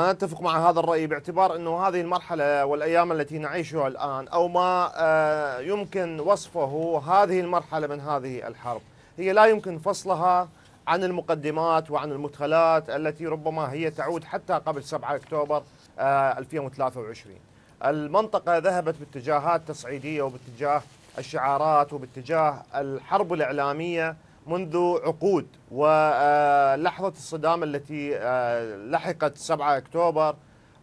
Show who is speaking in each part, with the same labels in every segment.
Speaker 1: أنا أتفق مع هذا الرأي باعتبار أنه هذه المرحلة والأيام التي نعيشها الآن أو ما آه، يمكن وصفه هذه المرحلة من هذه الحرب هي لا يمكن فصلها عن المقدمات وعن المدخلات التي ربما هي تعود حتى قبل 7 أكتوبر 2023 آه، المنطقة ذهبت باتجاهات تصعيدية وباتجاه الشعارات وباتجاه الحرب الإعلامية منذ عقود ولحظة الصدام التي آه، لحقت 7 أكتوبر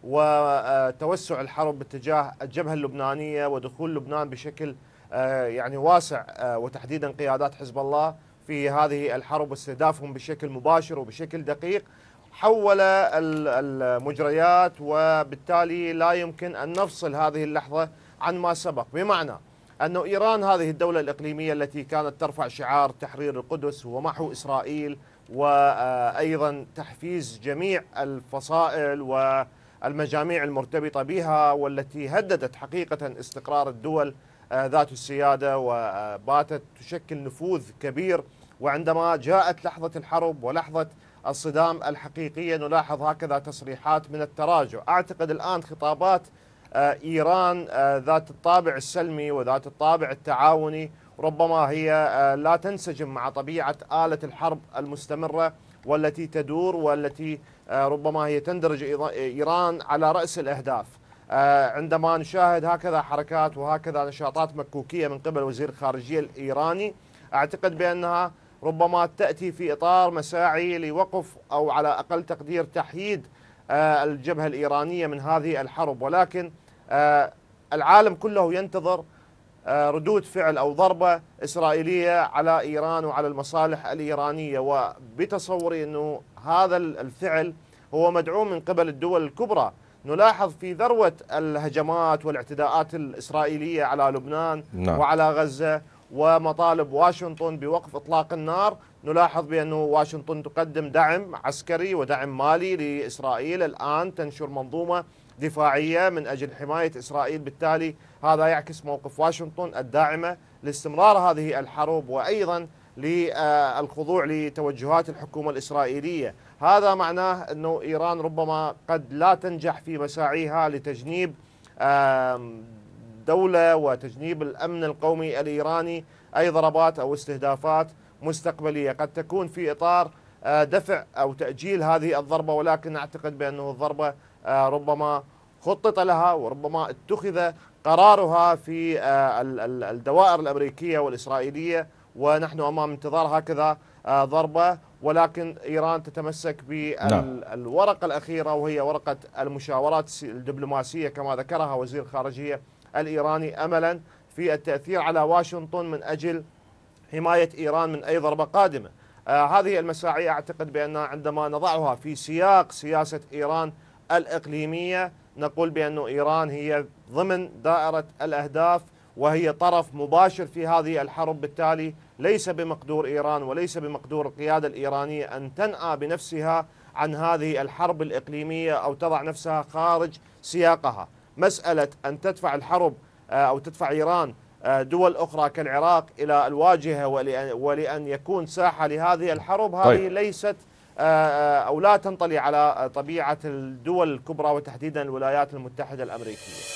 Speaker 1: وتوسع الحرب باتجاه الجبهة اللبنانية ودخول لبنان بشكل آه، يعني واسع آه، وتحديدا قيادات حزب الله في هذه الحرب واستهدافهم بشكل مباشر وبشكل دقيق حول المجريات وبالتالي لا يمكن أن نفصل هذه اللحظة عن ما سبق بمعنى أن إيران هذه الدولة الإقليمية التي كانت ترفع شعار تحرير القدس ومحو إسرائيل وأيضا تحفيز جميع الفصائل والمجاميع المرتبطة بها والتي هددت حقيقة استقرار الدول آه، ذات السيادة وباتت تشكل نفوذ كبير وعندما جاءت لحظة الحرب ولحظة الصدام الحقيقية نلاحظ هكذا تصريحات من التراجع أعتقد الآن خطابات آه، إيران آه، ذات الطابع السلمي وذات الطابع التعاوني ربما هي آه، لا تنسجم مع طبيعة آلة الحرب المستمرة والتي تدور والتي ربما هي تندرج إيران على رأس الأهداف عندما نشاهد هكذا حركات وهكذا نشاطات مكوكية من قبل وزير الخارجية الإيراني أعتقد بأنها ربما تأتي في إطار مساعي لوقف أو على أقل تقدير تحييد الجبهة الإيرانية من هذه الحرب ولكن آه، العالم كله ينتظر آه، ردود فعل أو ضربة إسرائيلية على إيران وعلى المصالح الإيرانية وبتصوري أنه هذا الفعل هو مدعوم من قبل الدول الكبرى نلاحظ في ذروة الهجمات والاعتداءات الإسرائيلية على لبنان نعم. وعلى غزة ومطالب واشنطن بوقف إطلاق النار نلاحظ بأن واشنطن تقدم دعم عسكري ودعم مالي لإسرائيل الآن تنشر منظومة دفاعية من أجل حماية إسرائيل بالتالي هذا يعكس موقف واشنطن الداعمة لاستمرار هذه الحرب وأيضا للخضوع لتوجهات الحكومة الإسرائيلية هذا معناه أنه إيران ربما قد لا تنجح في مساعيها لتجنيب دولة وتجنيب الأمن القومي الإيراني أي ضربات أو استهدافات مستقبلية قد تكون في إطار آه، دفع أو تأجيل هذه الضربة ولكن أعتقد بأنه الضربة آه، ربما خطط لها وربما اتخذ قرارها في آه، الدوائر الأمريكية والإسرائيلية ونحن أمام انتظار هكذا آه، ضربة ولكن إيران تتمسك بالورقة نعم. الأخيرة وهي ورقة المشاورات الدبلوماسية كما ذكرها وزير الخارجية الإيراني أملا في التأثير على واشنطن من أجل حماية إيران من أي ضربة قادمة آه، هذه المساعي أعتقد بأن عندما نضعها في سياق سياسة إيران الإقليمية نقول بأن إيران هي ضمن دائرة الأهداف وهي طرف مباشر في هذه الحرب بالتالي ليس بمقدور إيران وليس بمقدور القيادة الإيرانية أن تنأى بنفسها عن هذه الحرب الإقليمية أو تضع نفسها خارج سياقها مسألة أن تدفع الحرب آه، أو تدفع إيران آه، دول أخرى كالعراق إلى الواجهة ولأن يكون ساحة لهذه الحرب هذه طيب. ليست آه، آه، أو لا تنطلي على طبيعة الدول الكبرى وتحديدا الولايات المتحدة الأمريكية